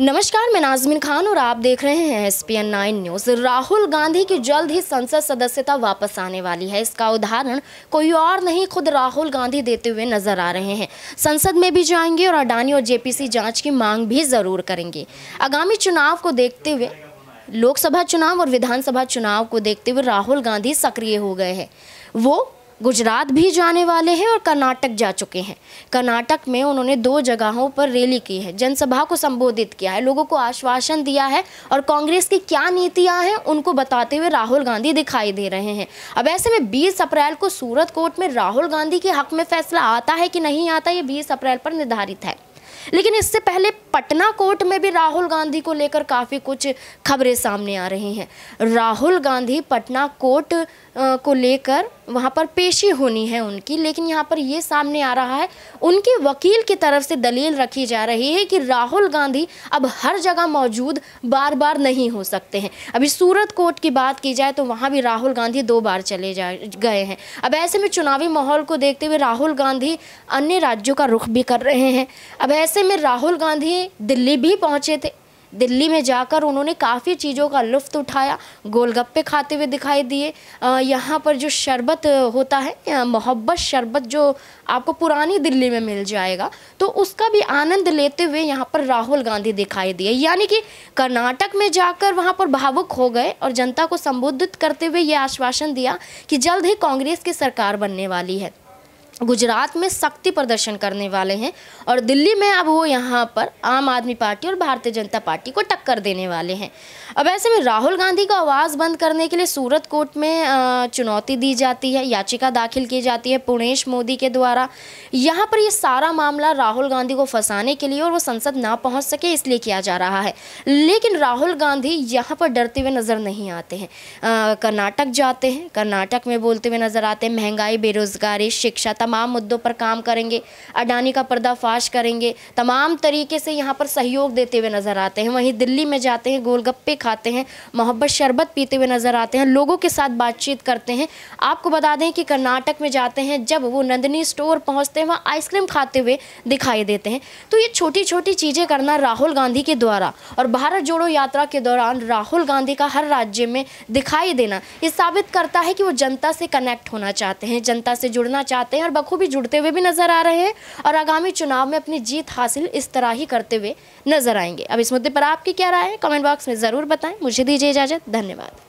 नमस्कार मैं नाजमिन खान और आप देख रहे हैं S P N nine news Rahul Gandhi की जल्द ही संसद सदस्यता वापस आने वाली है इसका उदाहरण कोई और नहीं खुद राहुल गांधी देते हुए नजर आ रहे हैं संसद में भी जाएंगे और अडानी और जेपीसी जांच की मांग भी जरूर करेंगे आगामी चुनाव को देखते हुए लोकसभा चुनाव और विधानसभा चुनाव को देखते हुए राहुल गांधी सक्रिय हो गए हैं वो गुजरात भी जाने वाले हैं और कर्नाटक जा चुके हैं कर्नाटक में उन्होंने दो जगहों पर रैली की है जनसभा को संबोधित किया है लोगों को आश्वासन दिया है और कांग्रेस की क्या नीतियां हैं उनको बताते हुए राहुल गांधी दिखाई दे रहे हैं अब ऐसे में 20 अप्रैल को सूरत कोर्ट में राहुल गांधी के हक में फैसला आता है कि नहीं आता ये बीस अप्रैल पर निर्धारित है लेकिन इससे पहले पटना कोर्ट में भी राहुल गांधी को लेकर काफ़ी कुछ खबरें सामने आ रही हैं राहुल गांधी पटना कोर्ट को लेकर वहाँ पर पेशी होनी है उनकी लेकिन यहाँ पर ये सामने आ रहा है उनके वकील की तरफ से दलील रखी जा रही है कि राहुल गांधी अब हर जगह मौजूद बार बार नहीं हो सकते हैं अभी सूरत कोर्ट की बात की जाए तो वहाँ भी राहुल गांधी दो बार चले जा गए हैं अब ऐसे में चुनावी माहौल को देखते हुए राहुल गांधी अन्य राज्यों का रुख भी कर रहे हैं अब ऐसे ऐसे में राहुल गांधी दिल्ली भी पहुंचे थे दिल्ली में जाकर उन्होंने काफ़ी चीज़ों का लुफ्त उठाया गोलगप्पे खाते हुए दिखाई दिए यहाँ पर जो शरबत होता है मोहब्बत शरबत जो आपको पुरानी दिल्ली में मिल जाएगा तो उसका भी आनंद लेते हुए यहाँ पर राहुल गांधी दिखाई दिए यानी कि कर्नाटक में जाकर वहाँ पर भावुक हो गए और जनता को संबोधित करते हुए ये आश्वासन दिया कि जल्द ही कांग्रेस की सरकार बनने वाली है गुजरात में शक्ति प्रदर्शन करने वाले हैं और दिल्ली में अब वो यहाँ पर आम आदमी पार्टी और भारतीय जनता पार्टी को टक्कर देने वाले हैं अब ऐसे में राहुल गांधी को आवाज़ बंद करने के लिए सूरत कोर्ट में चुनौती दी जाती है याचिका दाखिल की जाती है पुणेश मोदी के द्वारा यहाँ पर ये सारा मामला राहुल गांधी को फंसाने के लिए और वो संसद ना पहुँच सके इसलिए किया जा रहा है लेकिन राहुल गांधी यहाँ पर डरते हुए नज़र नहीं आते हैं कर्नाटक जाते हैं कर्नाटक में बोलते हुए नज़र आते हैं महंगाई बेरोज़गारी शिक्षा तमाम मुद्दों पर काम करेंगे अडानी का पर्दाफाश करेंगे तमाम तरीके से यहाँ पर सहयोग देते हुए नज़र आते हैं वहीं दिल्ली में जाते हैं गोलगप्पे खाते हैं मोहब्बत शरबत पीते हुए नज़र आते हैं लोगों के साथ बातचीत करते हैं आपको बता दें कि कर्नाटक में जाते हैं जब वो नंदनी स्टोर पहुँचते हैं वहाँ आइसक्रीम खाते हुए दिखाई देते हैं तो ये छोटी छोटी चीज़ें करना राहुल गांधी के द्वारा और भारत जोड़ो यात्रा के दौरान राहुल गांधी का हर राज्य में दिखाई देना ये साबित करता है कि वो जनता से कनेक्ट होना चाहते हैं जनता से जुड़ना चाहते हैं और बखूबी जुड़ते हुए भी नजर आ रहे हैं और आगामी चुनाव में अपनी जीत हासिल इस तरह ही करते हुए नजर आएंगे अब इस मुद्दे पर आपकी क्या राय है कमेंट बॉक्स में ज़रूर बताएं मुझे दीजिए इजाज़त धन्यवाद